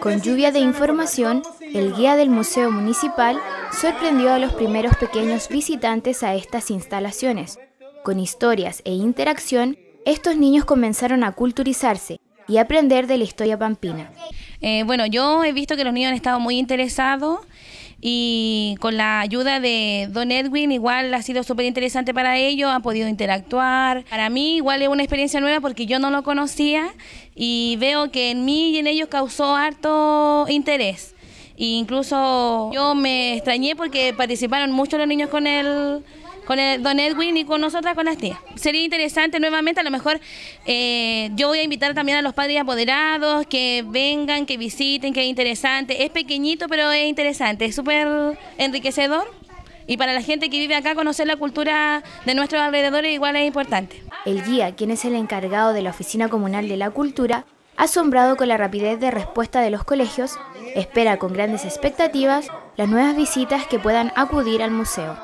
Con lluvia de información, el guía del Museo Municipal sorprendió a los primeros pequeños visitantes a estas instalaciones. Con historias e interacción, estos niños comenzaron a culturizarse y aprender de la historia pampina. Eh, bueno, yo he visto que los niños han estado muy interesados y con la ayuda de Don Edwin igual ha sido súper interesante para ellos, ha podido interactuar. Para mí igual es una experiencia nueva porque yo no lo conocía y veo que en mí y en ellos causó harto interés. E incluso yo me extrañé porque participaron muchos los niños con él con el, don Edwin y con nosotras, con las tías. Sería interesante nuevamente, a lo mejor eh, yo voy a invitar también a los padres apoderados que vengan, que visiten, que es interesante. Es pequeñito, pero es interesante, es súper enriquecedor. Y para la gente que vive acá, conocer la cultura de nuestros alrededores igual es importante. El guía, quien es el encargado de la Oficina Comunal de la Cultura, asombrado con la rapidez de respuesta de los colegios, espera con grandes expectativas las nuevas visitas que puedan acudir al museo.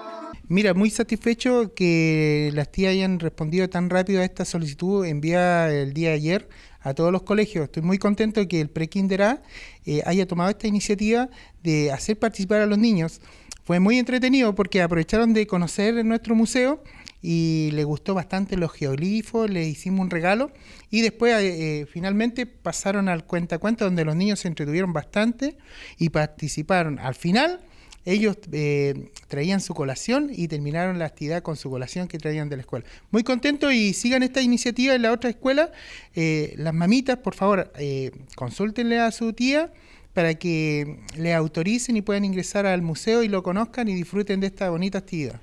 Mira, muy satisfecho que las tías hayan respondido tan rápido a esta solicitud enviada el día de ayer a todos los colegios. Estoy muy contento de que el Prekinder A eh, haya tomado esta iniciativa de hacer participar a los niños. Fue muy entretenido porque aprovecharon de conocer nuestro museo y le gustó bastante los geoglifos, le hicimos un regalo y después eh, eh, finalmente pasaron al cuenta cuenta donde los niños se entretuvieron bastante y participaron al final ellos eh, traían su colación y terminaron la actividad con su colación que traían de la escuela. Muy contento y sigan esta iniciativa en la otra escuela. Eh, las mamitas, por favor, eh, consúltenle a su tía para que le autoricen y puedan ingresar al museo y lo conozcan y disfruten de esta bonita actividad.